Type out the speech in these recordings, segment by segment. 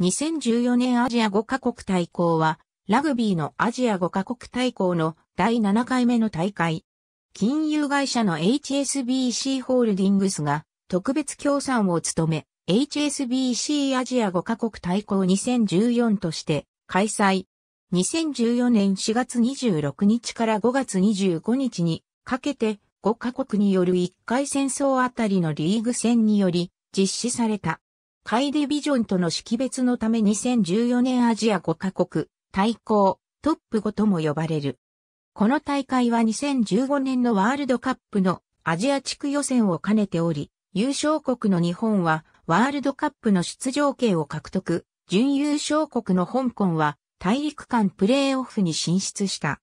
2014年アジア5カ国対抗は、ラグビーのアジア5カ国対抗の第7回目の大会。金融会社の HSBC ホールディングスが特別協賛を務め、HSBC アジア5カ国対抗2014として開催。2014年4月26日から5月25日にかけて5カ国による1回戦争あたりのリーグ戦により実施された。カイディビジョンとの識別のため2014年アジア5カ国、対抗、トップ5とも呼ばれる。この大会は2015年のワールドカップのアジア地区予選を兼ねており、優勝国の日本はワールドカップの出場権を獲得、準優勝国の香港は大陸間プレーオフに進出した。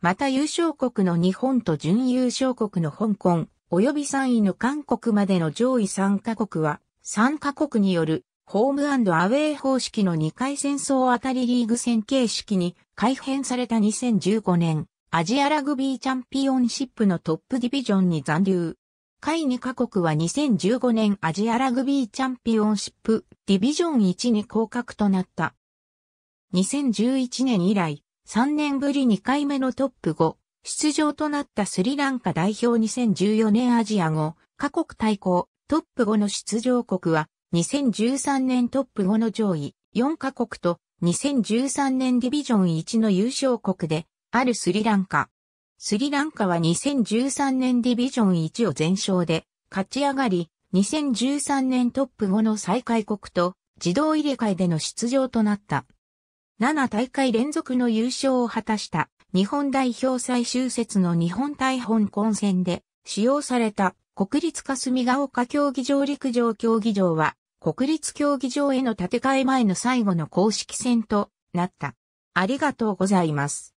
また優勝国の日本と準優勝国の香港、及び3位の韓国までの上位3カ国は3カ国によるホームアウェイ方式の2回戦争あたりリーグ戦形式に改変された2015年、アジアラグビーチャンピオンシップのトップディビジョンに残留。下位2カ国は2015年アジアラグビーチャンピオンシップディビジョン1に降格となった。2011年以来、3年ぶり2回目のトップ5、出場となったスリランカ代表2014年アジア5、カ国対抗トップ5の出場国は、2013年トップ5の上位4カ国と、2013年ディビジョン1の優勝国で、あるスリランカ。スリランカは2013年ディビジョン1を全勝で、勝ち上がり、2013年トップ5の再開国と、自動入れ替えでの出場となった。7大会連続の優勝を果たした日本代表最終節の日本対香港戦で使用された国立霞ヶ丘競技場陸上競技場は、国立競技場への建て替え前の最後の公式戦となった。ありがとうございます。